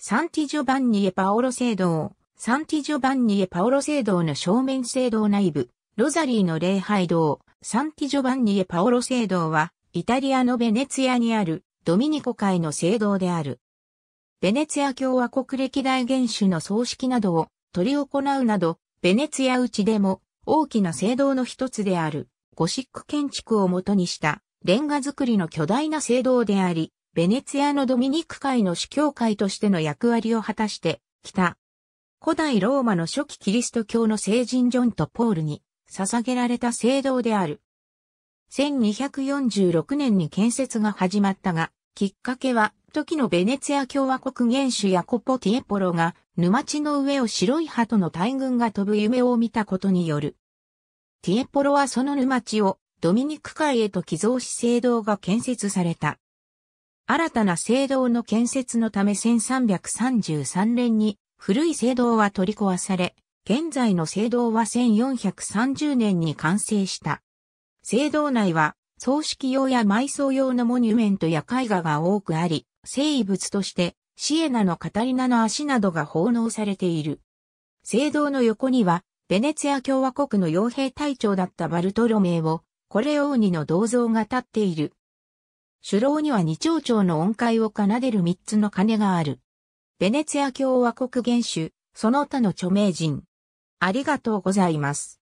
サンティジョバンニエパオロ聖堂、サンティジョバンニエパオロ聖堂の正面聖堂内部、ロザリーの礼拝堂、サンティジョバンニエパオロ聖堂は、イタリアのベネツィアにあるドミニコ会の聖堂である。ベネツィア共和国歴代元首の葬式などを取り行うなど、ベネツィアうちでも大きな聖堂の一つである、ゴシック建築をもとにしたレンガ造りの巨大な聖堂であり、ベネツィアのドミニク会の主教会としての役割を果たしてきた。古代ローマの初期キリスト教の聖人ジョンとポールに捧げられた聖堂である。1246年に建設が始まったが、きっかけは、時のベネツィア共和国元首ヤコポ・ティエポロが、沼地の上を白い鳩の大群が飛ぶ夢を見たことによる。ティエポロはその沼地をドミニク海へと寄贈し聖堂が建設された。新たな聖堂の建設のため1333年に古い聖堂は取り壊され、現在の聖堂は1430年に完成した。聖堂内は葬式用や埋葬用のモニュメントや絵画が多くあり、聖遺物としてシエナのカタリナの足などが奉納されている。聖堂の横には、ベネツィア共和国の傭兵隊長だったバルトロメイを、レオーニの銅像が立っている。主楼には二丁丁の音階を奏でる三つの鐘がある。ベネツィア共和国元首、その他の著名人。ありがとうございます。